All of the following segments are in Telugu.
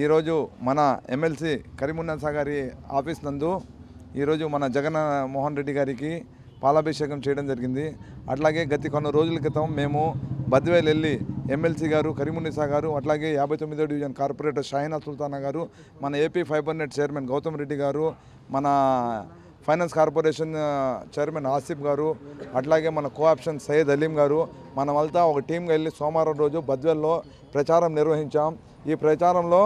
ఈరోజు మన ఎమ్మెల్సీ కరీమున్నసా గారి ఆఫీస్ నందు ఈరోజు మన జగన్ మోహన్ రెడ్డి గారికి పాలాభిషేకం చేయడం జరిగింది అట్లాగే గత కొన్ని రోజుల క్రితం మేము బద్వేలు వెళ్ళి ఎమ్మెల్సీ గారు కరీమునిసా గారు అట్లాగే యాభై తొమ్మిదో డివిజన్ కార్పొరేటర్ షాహీనా సుల్తానా గారు మన AP fibre net chairman Gautam Reddy గారు మన ఫైనాన్స్ కార్పొరేషన్ చైర్మన్ ఆసిఫ్ గారు అట్లాగే మన కోఆప్షన్ సయ్యద్ అలీం గారు మనమంతా ఒక టీంగా వెళ్ళి సోమవారం రోజు బద్వేల్లో ప్రచారం నిర్వహించాం ఈ ప్రచారంలో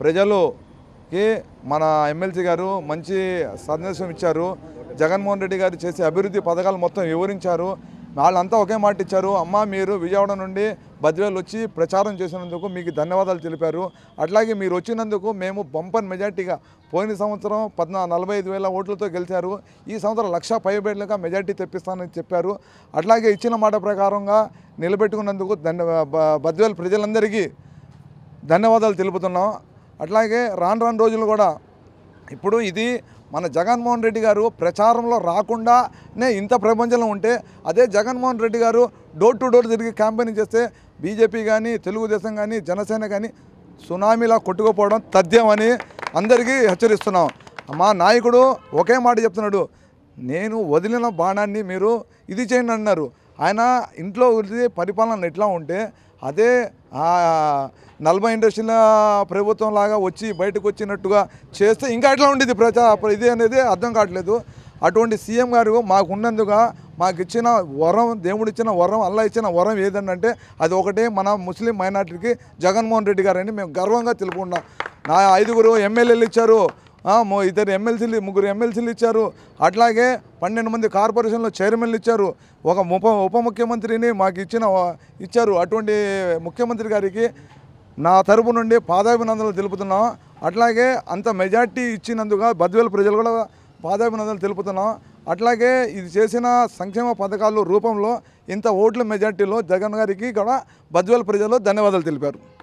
ప్రజలుకి మన ఎమ్మెల్సీ గారు మంచి సందేశం ఇచ్చారు జగన్మోహన్ రెడ్డి గారు చేసే అభివృద్ధి పథకాలు మొత్తం వివరించారు వాళ్ళంతా ఒకే మాట ఇచ్చారు అమ్మ మీరు విజయవాడ నుండి బద్వేలు వచ్చి ప్రచారం చేసినందుకు మీకు ధన్యవాదాలు తెలిపారు అట్లాగే మీరు వచ్చినందుకు మేము బంపన్ మెజార్టీగా పోయిన సంవత్సరం పద్నా నలభై ఐదు వేల ఓట్లతో గెలిచారు ఈ సంవత్సరం లక్ష పైబేట్లుగా మెజార్టీ తెప్పిస్తానని చెప్పారు అట్లాగే ఇచ్చిన మాట ప్రకారంగా నిలబెట్టుకున్నందుకు ధన్య బద్వేలు ప్రజలందరికీ ధన్యవాదాలు తెలుపుతున్నాం అట్లాగే రాను రాను రోజులు కూడా ఇప్పుడు ఇది మన జగన్మోహన్ రెడ్డి గారు ప్రచారంలో రాకుండానే ఇంత ప్రపంచంలో ఉంటే అదే జగన్మోహన్ రెడ్డి గారు డోర్ టు డోర్ తిరిగి క్యాంపెయినింగ్ చేస్తే బీజేపీ కానీ తెలుగుదేశం కానీ జనసేన కానీ సునామీలా కొట్టుకుపోవడం తథ్యమని అందరికీ హెచ్చరిస్తున్నాం మా నాయకుడు ఒకే మాట చెప్తున్నాడు నేను వదిలిన బాణాన్ని మీరు ఇది చేయండి అన్నారు ఆయన ఇంట్లో పరిపాలన ఎట్లా ఉంటే అదే నలభై ఇండస్ట్రీల ప్రభుత్వం లాగా వచ్చి బయటకు వచ్చినట్టుగా చేస్తే ఇంకా ఎట్లా ఉండేది ప్రజా ఇది అనేది అర్థం కావట్లేదు అటువంటి సీఎం గారు మాకున్నందుగా మాకు ఇచ్చిన వరం దేవుడు ఇచ్చిన వరం అల్లా ఇచ్చిన వరం ఏదంటే అది ఒకటే మన ముస్లిం మైనార్టీకి జగన్మోహన్ రెడ్డి గారని మేము గర్వంగా తెలుపుకుంటాం నా ఐదుగురు ఎమ్మెల్యేలు ఇచ్చారు మో ఇద్దరు ఎమ్మెల్సీలు ముగ్గురు ఎమ్మెల్సీలు ఇచ్చారు అట్లాగే పన్నెండు మంది కార్పొరేషన్లో చైర్మన్లు ఇచ్చారు ఒక ఉప ఉప ముఖ్యమంత్రిని మాకు ఇచ్చిన ఇచ్చారు అటువంటి ముఖ్యమంత్రి గారికి నా తరపు నుండి పాదాభినందనలు తెలుపుతున్నాం అట్లాగే అంత మెజార్టీ ఇచ్చినందుగా బద్వేల్ ప్రజలు కూడా పాదాభినందనలు తెలుపుతున్నాం అట్లాగే ఇది చేసిన సంక్షేమ పథకాలు రూపంలో ఇంత ఓట్ల మెజార్టీలో జగన్ గారికి కూడా బద్వేలు ప్రజలు ధన్యవాదాలు తెలిపారు